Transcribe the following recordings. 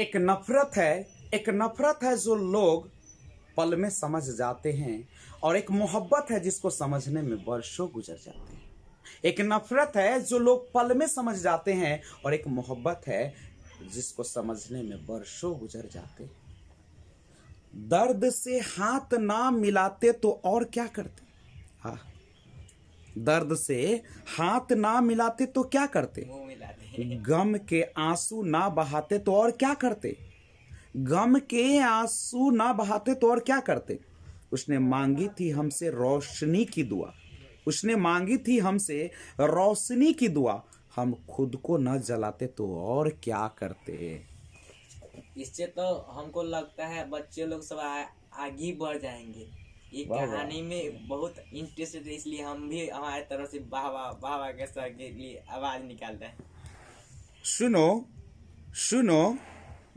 एक नफरत है एक नफरत है जो लोग पल में समझ जाते हैं और एक मोहब्बत है जिसको समझने में वर्षों गुजर जाते हैं एक नफरत है जो लोग पल में समझ जाते हैं और एक मोहब्बत है जिसको समझने में वर्षों गुजर जाते हैं दर्द से हाथ ना मिलाते तो और क्या करते हाँ दर्द से हाथ ना मिलाते तो क्या करते मुंह मिलाते गम के आंसू ना बहाते तो और क्या करते गम के आंसू ना बहाते तो और क्या करते उसने मांगी थी हमसे रोशनी की दुआ उसने मांगी थी हमसे रोशनी की दुआ हम खुद को न जलाते तो और क्या करते इससे तो हमको लगता है बच्चे लोग सब आगे बढ़ जाएंगे ये कहानी में बहुत इंटरेस्टेड इसलिए हम भी हमारे तरफ से बाबा बाबा के सर के लिए आवाज निकालते हैं सुनो सुनो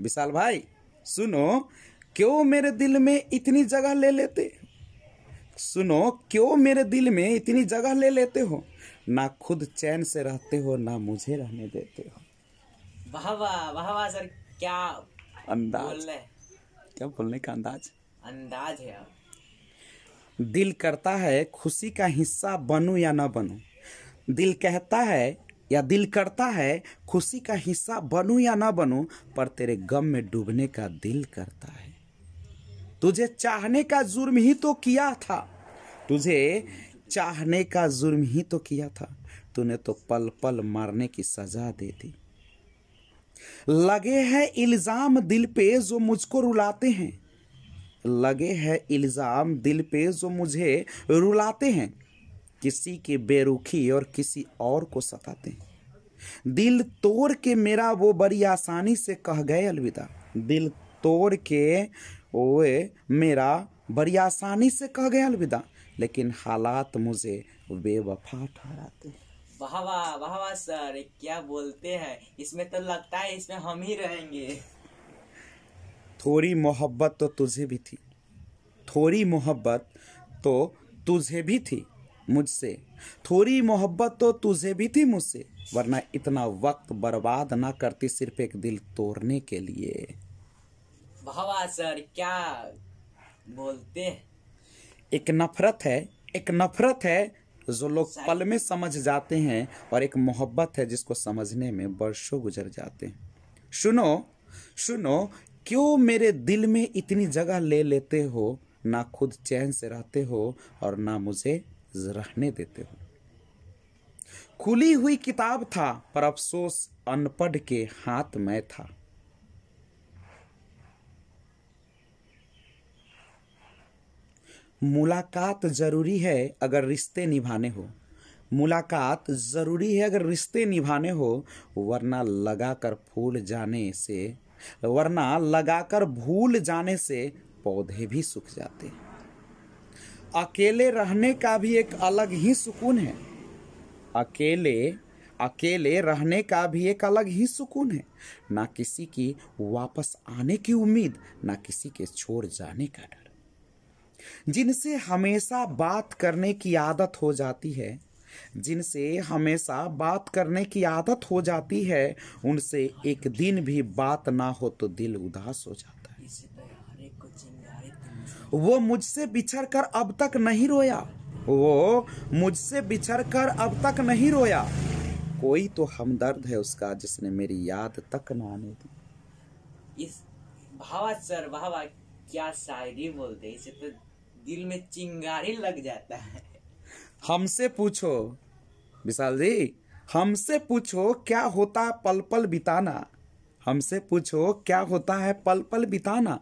विशाल भाई सुनो क्यों मेरे दिल में इतनी जगह ले लेते सुनो क्यों मेरे दिल में इतनी जगह ले लेते हो ना खुद चैन से रहते हो ना मुझे रहने देते हो वाह वाह सर क्या अंदाज बोलने क्या बोलने का अंदाज अंदाज है दिल करता है खुशी का हिस्सा बनू या ना बनू दिल कहता है या दिल करता है खुशी का हिस्सा बनूं या ना बनूं पर तेरे गम में डूबने का दिल करता है तुझे चाहने का जुर्म ही तो किया था तुझे चाहने का जुर्म ही तो किया था तूने तो पल पल मारने की सजा दे दी लगे हैं इल्जाम दिल पे जो मुझको रुलाते हैं लगे हैं इल्जाम दिल पे जो मुझे रुलाते हैं किसी की बेरुखी और किसी और को सताते हैं दिल तोड़ के मेरा वो बड़ी आसानी से कह गए अलविदा दिल तोड़ के वे मेरा बड़ी आसानी से कह गए अलविदा लेकिन हालात मुझे बेवफा ठहराते हैं वाह वाह वाह वाह सर क्या बोलते हैं इसमें तो लगता है इसमें हम ही रहेंगे थोड़ी मोहब्बत तो तुझे भी थी थोड़ी मोहब्बत तो तुझे भी थी मुझसे थोड़ी मोहब्बत तो तुझे भी थी मुझसे वरना इतना वक्त बर्बाद ना करती सिर्फ एक दिल तोड़ने के लिए सर क्या बोलते एक नफरत है एक नफरत है जो लोग पल में समझ जाते हैं और एक मोहब्बत है जिसको समझने में वर्षों गुजर जाते हैं सुनो सुनो क्यों मेरे दिल में इतनी जगह ले लेते हो ना खुद चैन से रहते हो और ना मुझे रहने देते हो खुली हुई किताब था पर अफसोस अनपढ़ के हाथ में था मुलाकात जरूरी है अगर रिश्ते निभाने हो मुलाकात जरूरी है अगर रिश्ते निभाने हो वरना लगाकर फूल जाने से वरना लगाकर भूल जाने से पौधे भी सूख जाते हैं अकेले रहने का भी एक अलग ही सुकून है अकेले अकेले रहने का भी एक अलग ही सुकून है ना किसी की वापस आने की उम्मीद ना किसी के छोड़ जाने का डर जिनसे हमेशा बात करने की आदत हो जाती है जिनसे हमेशा बात करने की आदत हो जाती है उनसे एक दिन भी बात ना हो तो दिल उदास हो जाता वो मुझसे बिछड़ कर अब तक नहीं रोया वो मुझसे बिछड़ कर अब तक नहीं रोया कोई तो हमदर्द है उसका जिसने मेरी याद तक ना आने दी इस भावा सर भावा क्या शायरी बोलते इसे तो दिल में चिंगारी लग जाता है हमसे पूछो विशाल जी हमसे पूछो क्या होता पल पल बिताना हमसे पूछो क्या होता है पल पल बिताना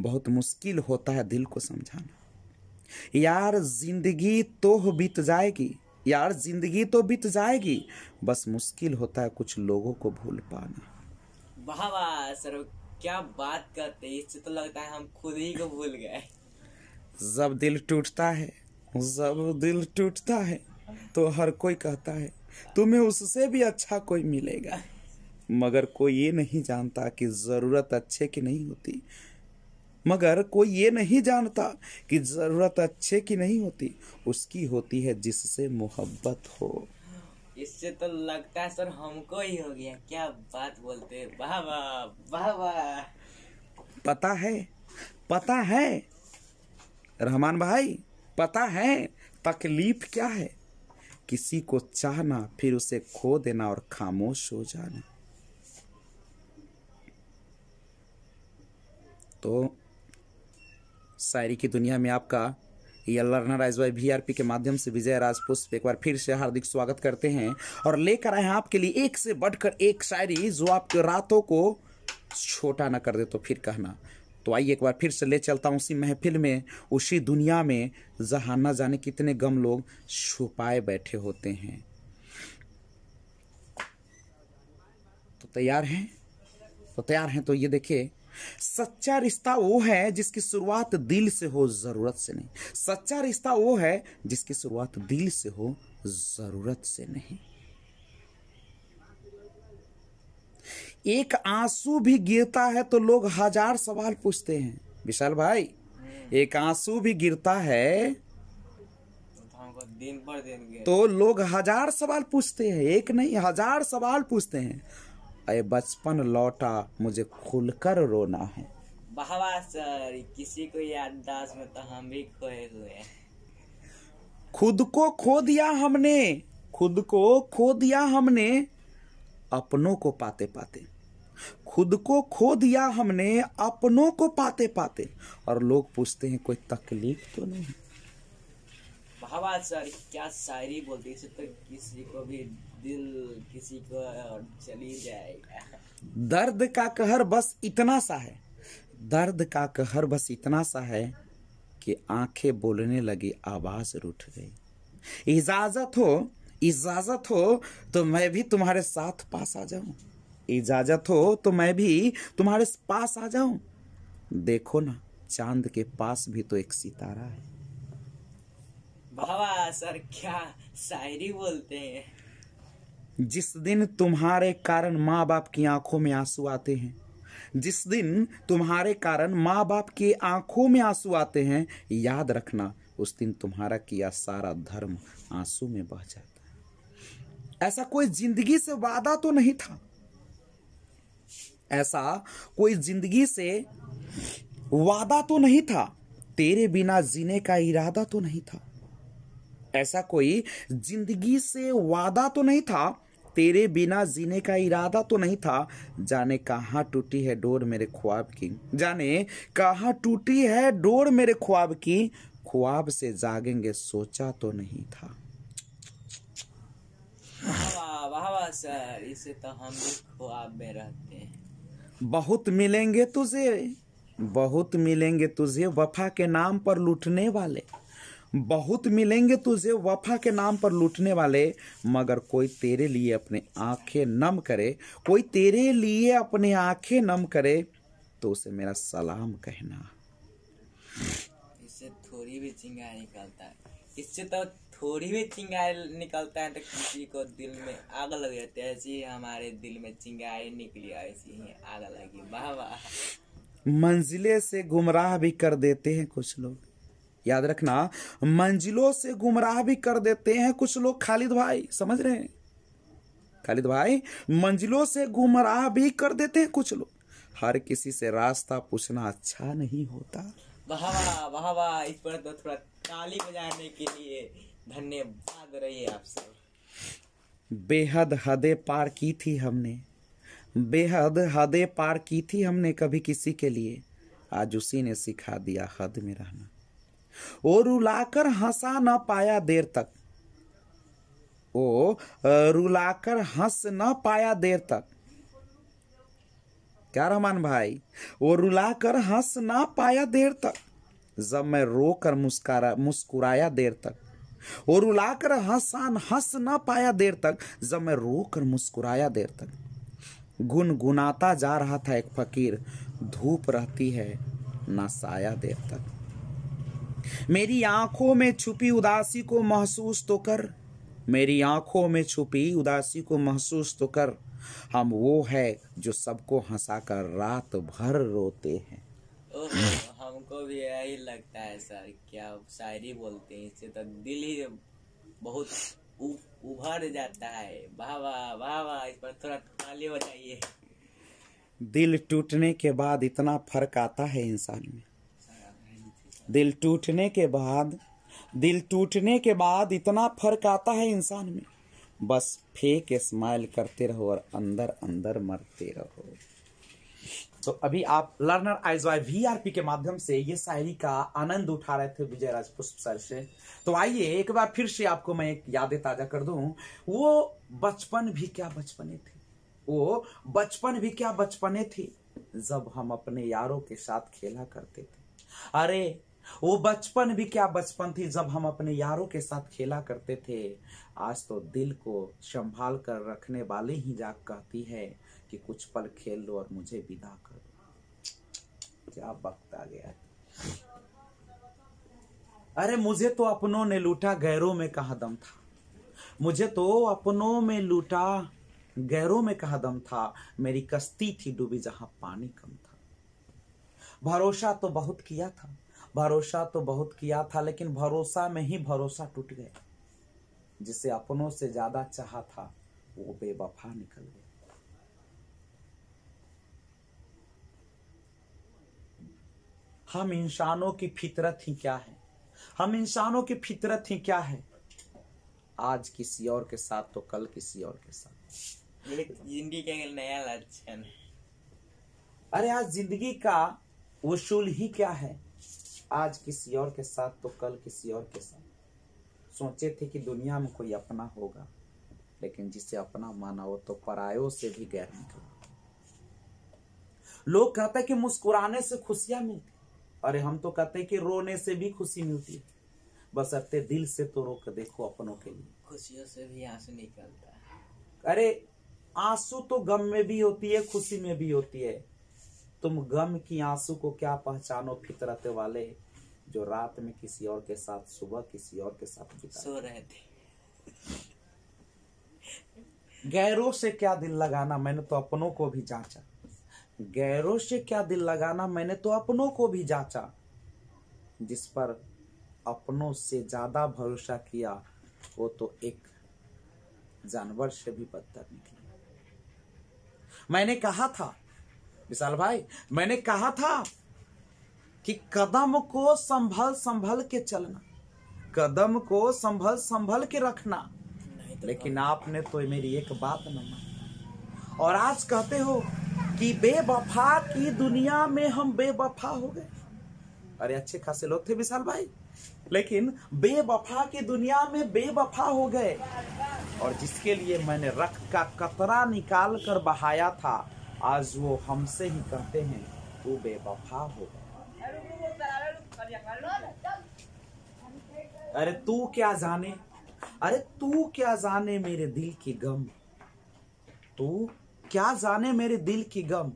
बहुत मुश्किल होता है दिल को समझाना यार जिंदगी तो बीत जाएगी यार जिंदगी तो बीत जाएगी बस मुश्किल होता है कुछ लोगों को भूल पाना वाह सर क्या बात करते इससे तो लगता है हम खुद ही को भूल गए जब दिल टूटता है जब दिल टूटता है तो हर कोई कहता है तुम्हें उससे भी अच्छा कोई मिलेगा मगर कोई ये नहीं जानता कि ज़रूरत अच्छे की नहीं होती मगर कोई ये नहीं जानता कि ज़रूरत अच्छे की नहीं होती उसकी होती है जिससे मोहब्बत हो इससे तो लगता है सर हमको ही हो गया क्या बात बोलते पता है पता है रहमान भाई पता है तकलीफ क्या है किसी को चाहना फिर उसे खो देना और खामोश हो जाना तो शायरी की दुनिया में आपका ये learner age Y V R P के माध्यम से विजय राजपुष्प एक बार फिर से हार्दिक स्वागत करते हैं और लेकर आए हैं आपके लिए एक से बढ़कर एक शायरी जो आपके रातों को छोटा ना कर दे तो फिर कहना तो आइए एक बार फिर से ले चलता हूँ उसी महफिल में उसी दुनिया में जहाँ ना जाने कितने गम लोग छुपाए बैठे होते हैं तो तैयार हैं तो तैयार हैं तो ये देखिए सच्चा रिश्ता वो है जिसकी शुरुआत दिल से हो जरूरत से नहीं सच्चा रिश्ता वो है जिसकी शुरुआत दिल से हो जरूरत से नहीं एक आंसू भी गिरता है तो लोग हजार सवाल पूछते हैं विशाल भाई एक आंसू भी गिरता है दिन पर दिन तो लोग हजार सवाल पूछते हैं एक नहीं हजार सवाल पूछते हैं ए बचपन लौटा मुझे खुलकर रोना है बहवा सर किसी को याददाश्त में तो हम भी खोए हुए खुद को खो दिया हमने खुद को खो दिया हमने अपनों को पाते पाते खुद को खो दिया हमने अपनों को पाते पाते और लोग पूछते हैं कोई तकलीफ तो नहीं बहवा सर क्या शायरी बोलती इसे तो किसी को भी दिल किसी को चली जाएगा दर्द का कहर बस इतना सा है दर्द का कहर बस इतना सा है कि आंखें बोलने लगी आवाज रूठ गई इजाजत हो इजाजत हो तो मैं भी तुम्हारे साथ पास आ जाऊं इजाजत हो तो मैं भी तुम्हारे पास आ जाऊं देखो ना चांद के पास भी तो एक सितारा है बाबा सर क्या शायरी बोलते हैं जिस दिन तुम्हारे कारण माँ बाप की आंखों में आंसू आते हैं जिस दिन तुम्हारे कारण माँ बाप की आंखों में आंसू आते हैं याद रखना उस दिन तुम्हारा किया सारा धर्म आंसू में बह जाता है ऐसा कोई जिंदगी से वादा तो नहीं था ऐसा कोई जिंदगी से वादा तो नहीं था तेरे बिना जीने का इरादा तो नहीं था ऐसा कोई जिंदगी से वादा तो नहीं था तेरे बिना जीने का इरादा तो नहीं था जाने कहाँ टूटी है डोर मेरे ख्वाब की जाने कहाँ टूटी है डोर मेरे ख्वाब की ख्वाब से जागेंगे सोचा तो नहीं था सर इसे तो हम ख्वाब में रहते हैं बहुत मिलेंगे तुझे बहुत मिलेंगे तुझे वफा के नाम पर लूटने वाले बहुत मिलेंगे तुझे वफा के नाम पर लूटने वाले मगर कोई तेरे लिए अपने आंखें नम करे कोई तेरे लिए अपने आंखें नम करे तो उसे मेरा सलाम कहना इससे थोड़ी भी चिंगारी निकलता है इससे तो थोड़ी भी चिंगारी निकलता है तो किसी को दिल में आग लग जाती है ऐसी हमारे दिल में चिंगारी निकली ऐसी ही आग लगी वाह वाह मंजिले से गुमराह भी कर देते हैं कुछ लोग याद रखना मंजिलों से गुमराह भी कर देते हैं कुछ लोग खालिद भाई समझ रहे हैं खालिद भाई मंजिलों से गुमराह भी कर देते हैं कुछ लोग हर किसी से रास्ता पूछना अच्छा नहीं होता वाह इस पर तो थोड़ा ताली बजाने के लिए धन्यवाद रहिए आप सब बेहद हदे पार की थी हमने बेहद हदे पार की थी हमने कभी किसी के लिए आज उसी ने सिखा दिया हद में रहना वो रुलाकर हंसा न पाया देर तक वो रुलाकर हंस न पाया देर तक क्या रहमान भाई वो रुलाकर हंस ना पाया देर तक जब मैं रोकर मुस्कुरा मुस्कुराया देर तक वो रुलाकर हंसान हंस ना पाया देर तक जब मैं रोकर मुस्कुराया देर तक गुनगुनाता जा रहा था एक फकीर धूप रहती है ना साया देर तक मेरी आंखों में छुपी उदासी को महसूस तो कर मेरी आंखों में छुपी उदासी को महसूस तो कर हम वो है जो सबको हंसा कर रात भर रोते हैं हमको भी यही लगता है सर क्या शायरी बोलते हैं इससे तो दिल ही बहुत उभर जाता है बाबा बाबा इस पर थोड़ा ताली बजाइए दिल टूटने के बाद इतना फर्क आता है इंसान में दिल टूटने के बाद दिल टूटने के बाद इतना फर्क आता है इंसान में बस फेक स्माइल करते रहो और अंदर अंदर मरते रहो तो अभी आप learner eyes Y V R P के माध्यम से ये शायरी का आनंद उठा रहे थे विजय राज पुष्प सर से तो आइए एक बार फिर से आपको मैं एक यादें ताजा कर दूं वो बचपन भी क्या बचपने थे वो बचपन भी क्या बचपने थे जब हम अपने यारों के साथ खेला करते थे अरे वो बचपन भी क्या बचपन थी जब हम अपने यारों के साथ खेला करते थे आज तो दिल को संभाल कर रखने वाले ही जाग कहती है कि कुछ पल खेल लो और मुझे विदा कर दो क्या वक्त आ गया अरे मुझे तो अपनों ने लूटा गैरों में कहा दम था मुझे तो अपनों में लूटा गैरों में कहा दम था मेरी कश्ती थी डूबी जहां पानी कम था भरोसा तो बहुत किया था भरोसा तो बहुत किया था लेकिन भरोसा में ही भरोसा टूट गया जिसे अपनों से ज्यादा चाह था वो बेबफा निकल गया हम इंसानों की फितरत ही क्या है हम इंसानों की फितरत ही क्या है आज किसी और के साथ तो कल किसी और के साथ जिंदगी के नया लक्षण अरे आज जिंदगी का उसूल ही क्या है आज किसी और के साथ तो कल किसी और के साथ सोचे थे कि दुनिया में कोई अपना होगा लेकिन जिसे अपना माना हो तो परायों से भी गैर निकला लोग कहते हैं कि मुस्कुराने से खुशियां मिलती अरे हम तो कहते हैं कि रोने से भी खुशी मिलती है बस अपने दिल से तो रो कर देखो अपनों के लिए खुशियों से भी आंसू निकलता है अरे आंसू तो गम में भी होती है खुशी में भी होती है तुम गम की आंसू को क्या पहचानो फितरत वाले जो रात में किसी और के साथ सुबह किसी और के साथ सो रहे थे गैरों से क्या दिल लगाना मैंने तो अपनों को भी जांचा गैरों से क्या दिल लगाना मैंने तो अपनों को भी जांचा जिस पर अपनों से ज्यादा भरोसा किया वो तो एक जानवर से भी बदतर निकला मैंने कहा था विशाल भाई मैंने कहा था कि कदम को संभल संभल के चलना कदम को संभल संभल के रखना तो लेकिन आपने तो मेरी एक बात न मानी और आज कहते हो कि बेवफा की दुनिया में हम बेवफा हो गए अरे अच्छे खासे लोग थे विशाल भाई लेकिन बेवफा की दुनिया में बेवफा हो गए और जिसके लिए मैंने रक्त का कतरा निकाल कर बहाया था आज वो हमसे ही कहते हैं तू बेवफा हो अरे तू क्या जाने अरे तू क्या जाने मेरे दिल की गम तू क्या जाने मेरे दिल की गम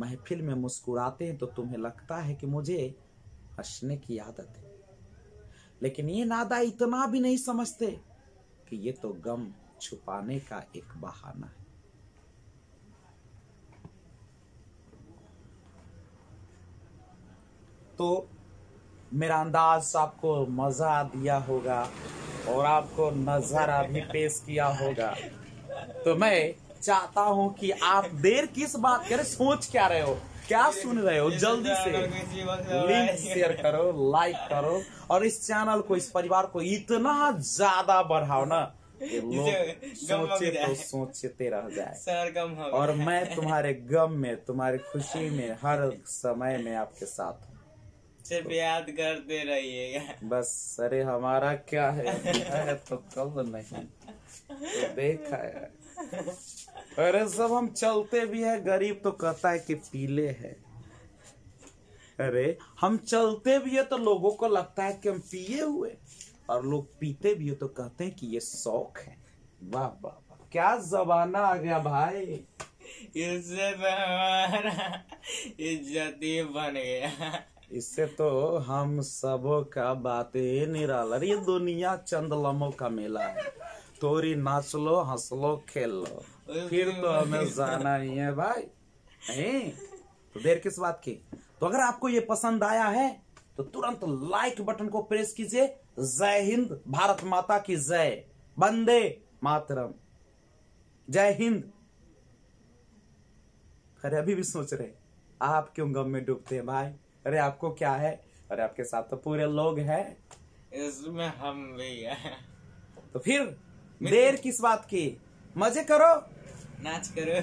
महफिल में मुस्कुराते हैं तो तुम्हें लगता है कि मुझे हंसने की आदत है लेकिन ये नादा इतना भी नहीं समझते कि ये तो गम छुपाने का एक बहाना है तो मेरा अंदाज आपको मज़ा दिया होगा और आपको नज़ारा भी पेश किया होगा तो मैं चाहता हूँ कि आप देर किस बात करे सोच क्या रहे हो क्या सुन रहे हो जल्दी से लिंक शेयर करो लाइक करो और इस चैनल को इस परिवार को इतना ज्यादा बढ़ाओ ना सोचे तो सोचते रह जाए और मैं तुम्हारे गम में तुम्हारी खुशी में हर समय में आपके साथ हूँ सिर्फ याद करते रहिएगा बस अरे हमारा क्या है, तो कल नहीं तो देखा है अरे सब हम चलते भी है गरीब तो कहता है कि पीले है अरे हम चलते भी है तो लोगों को लगता है कि हम पिए हुए और लोग पीते भी है तो कहते हैं कि ये शौक है वाह वाह वाह क्या जमाना आ गया भाई इससे तो हमारा इज्जत बन गया इससे तो हम सबों का बातें निराला ये दुनिया चंद का मेला है तोरी नाच लो हंस लो खेल लो फिर तो हमें जाना ही है भाई नहीं तो देर किस बात की तो अगर आपको ये पसंद आया है तो तुरंत लाइक बटन को प्रेस कीजिए जय हिंद भारत माता की जय बंदे मातरम जय हिंद अरे अभी भी सोच रहे आप क्यों गम में डूबते हैं भाई अरे आपको क्या है अरे आपके साथ तो पूरे लोग हैं इसमें हम भी हैं तो फिर देर किस बात की मजे करो नाच करो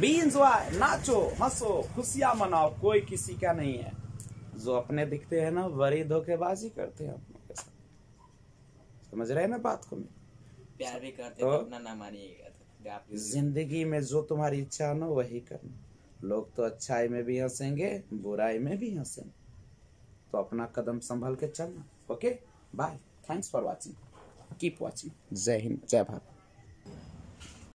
बी इंजॉय नाचो हंसो खुशियां मनाओ कोई किसी का नहीं है जो अपने दिखते हैं ना वरी धोखेबाजी करते हैं अपनों के साथ समझ रहे हैं ना बात को मैं प्यार भी करते तो, तो अपना ना मानिएगा तो। जिंदगी में जो तुम्हारी इच्छा हो वही करना लोग तो अच्छाई में भी हंसेंगे बुराई में भी हंसेंगे तो अपना कदम संभल के चलना okay bye thanks for watching keep watching जय हिंद जय भारत